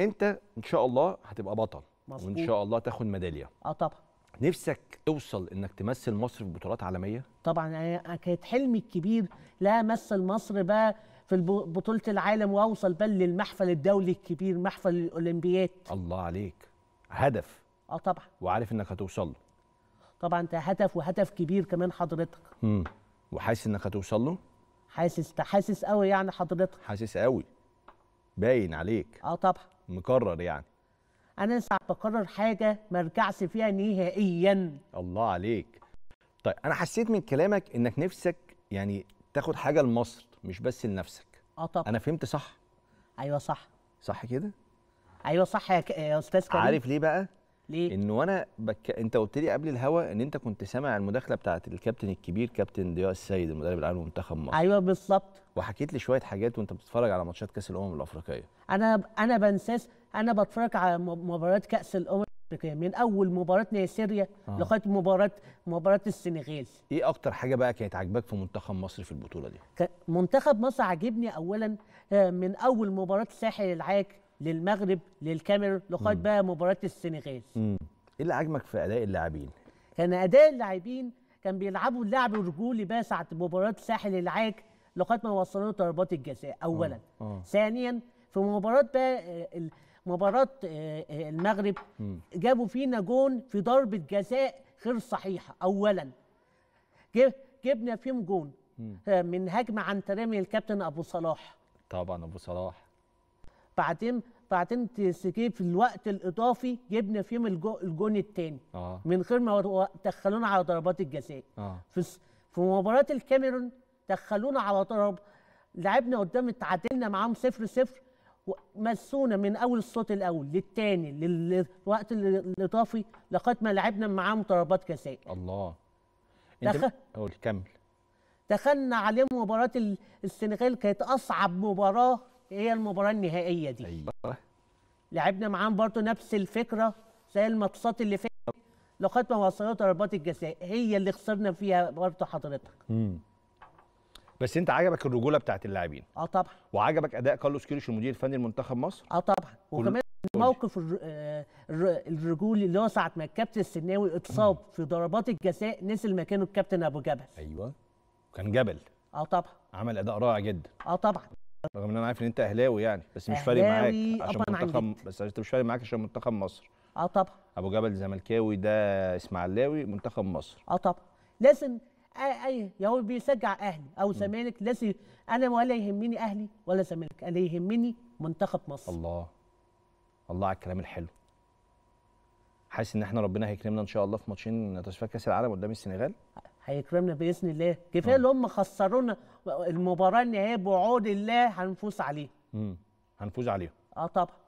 انت ان شاء الله هتبقى بطل مظبوط. وان شاء الله تاخد ميداليه اه طبعا نفسك توصل انك تمثل مصر في بطولات عالميه طبعا انا يعني كانت حلمي الكبير لا امثل مصر بقى في بطوله العالم واوصل بقى للمحفل الدولي الكبير محفل الاولمبياد الله عليك هدف اه طبعا وعارف انك هتوصل له طبعا ده هدف وهدف كبير كمان حضرتك امم وحاسس انك هتوصل له حاسس حاسس قوي يعني حضرتك حاسس قوي باين عليك اه طبعا مكرر يعني انا ساعة بقرر حاجة ما ارجعش فيها نهائيا الله عليك طيب انا حسيت من كلامك انك نفسك يعني تاخد حاجة لمصر مش بس لنفسك اه طبعا انا فهمت صح ايوه صح صح كده ايوه صح يا, يا استاذ كريم عارف ليه بقى ليه؟ انه انا بك... انت قلت لي قبل الهوا ان انت كنت سامع المداخله بتاعت الكابتن الكبير كابتن ضياء السيد المدرب العام لمنتخب مصر ايوه بالظبط وحكيت لي شويه حاجات وانت بتتفرج على ماتشات كاس الامم الافريقيه انا انا بنساس انا بتفرج على مباريات كاس الامم الافريقيه من اول مباراه نيجيريا آه. لغايه مباراه مباراه السنغال ايه اكتر حاجه بقى كانت عاجباك في منتخب مصر في البطوله دي منتخب مصر عاجبني اولا آه، من اول مباراه ساحل العاج للمغرب للكاميرون لغايه بقى مباراه السنغال ايه اللي عجبك في اداء اللاعبين كان اداء اللاعبين كان بيلعبوا اللعب الرجولي بقى ساعه مباراه ساحل العاج لغايه ما وصلوا ضربات الجزاء اولا آه. ثانيا في مباراه بقى آه، مباراه آه، المغرب جابوا فينا جون في ضربه جزاء غير صحيحه اولا جبنا فيهم جون من هجمه عن ترامي الكابتن ابو صلاح طبعا ابو صلاح بعدين بعدين تسيب في الوقت الاضافي جبنا فيهم الجون الثاني آه. من غير ما دخلونا على ضربات الجزاء آه. في في مباراه الكاميرون دخلونا على ضرب لعبنا قدام اتعادلنا معاهم 0 0 ومسونا من اول الصوت الاول للثاني للوقت الاضافي لقد ما لعبنا معاهم ضربات جزاء الله انت دخل... كمل دخلنا عليهم مباراه السنغال كانت اصعب مباراه هي المباراه النهائيه دي ايوه لعبنا معاهم برضو نفس الفكره زي الماتشات اللي فاتت لقد ما وصلوا ضربات الجزاء هي اللي خسرنا فيها برضو حضرتك امم بس انت عجبك الرجوله بتاعت اللاعبين اه طبعا وعجبك اداء كارلوس كيروش المدير الفني لمنتخب مصر اه طبعا وكمان موقف آه، الرجولي اللي هو ساعه ما الكابتن السناوي اتصاب في ضربات الجزاء نزل مكانه الكابتن ابو جبل ايوه كان جبل اه طبعا عمل اداء رائع جدا اه طبعا رغم ان انا عارف ان انت اهلاوي يعني بس مش فارق معاك عشان منتخب بس انت مش فارق معاك عشان منتخب مصر اه طبعا ابو جبل زملكاوي ده اسماعيلاوي منتخب مصر اه طبعا لازم اي هو بيشجع اهلي او زمالك لازم انا ولا يهمني اهلي ولا زمالك انا يهمني منتخب مصر الله الله على الكلام الحلو حاسس ان احنا ربنا هيكرمنا ان شاء الله في ماتشين تصفيات كاس العالم قدام السنغال هيكرمنا باذن الله كفايه اللي آه. هم خسرونا المباراه النهائيه بوعود الله هنفوز عليه هنفوز عليه اه طبعا